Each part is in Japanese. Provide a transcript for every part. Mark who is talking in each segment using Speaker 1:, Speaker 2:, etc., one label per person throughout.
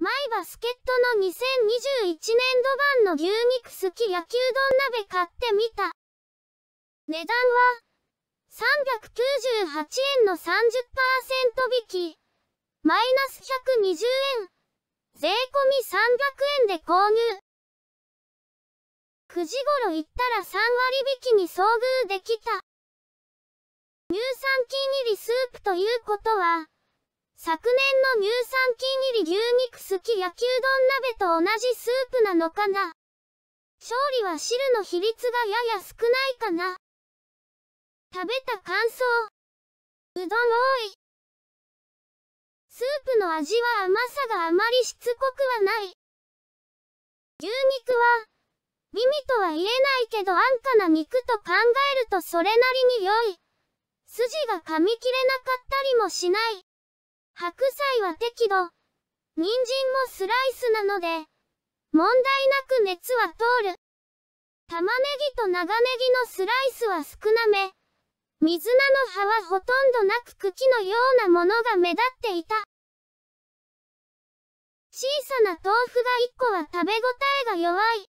Speaker 1: マイバスケットの2021年度版の牛肉好き焼きうどん鍋買ってみた。値段は398円の30%引き、マイナス120円、税込み300円で購入。9時頃行ったら3割引きに遭遇できた。乳酸菌入りスープということは、昨年の乳酸菌入り牛肉すき焼きうどん鍋と同じスープなのかな調理は汁の比率がやや少ないかな食べた感想。うどん多い。スープの味は甘さがあまりしつこくはない。牛肉は、美味とは言えないけど安価な肉と考えるとそれなりに良い。筋が噛み切れなかったりもしない。白菜は適度。人参もスライスなので、問題なく熱は通る。玉ねぎと長ネギのスライスは少なめ。水菜の葉はほとんどなく茎のようなものが目立っていた。小さな豆腐が1個は食べ応えが弱い。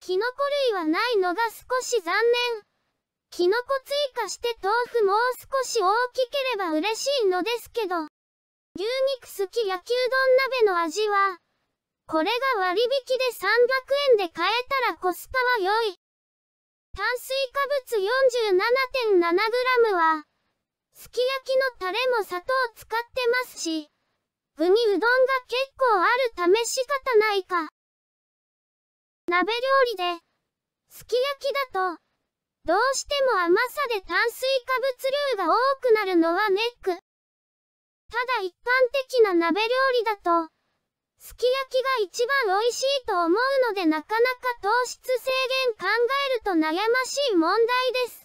Speaker 1: キノコ類はないのが少し残念。キノコ追加して豆腐もう少し大きければ嬉しいのですけど。牛肉すき焼きうどん鍋の味は、これが割引で300円で買えたらコスパは良い。炭水化物 47.7g は、すき焼きのタレも砂糖使ってますし、具にうどんが結構あるため仕方ないか。鍋料理で、すき焼きだと、どうしても甘さで炭水化物量が多くなるのはネック。ただ一般的な鍋料理だと、すき焼きが一番美味しいと思うのでなかなか糖質制限考えると悩ましい問題です。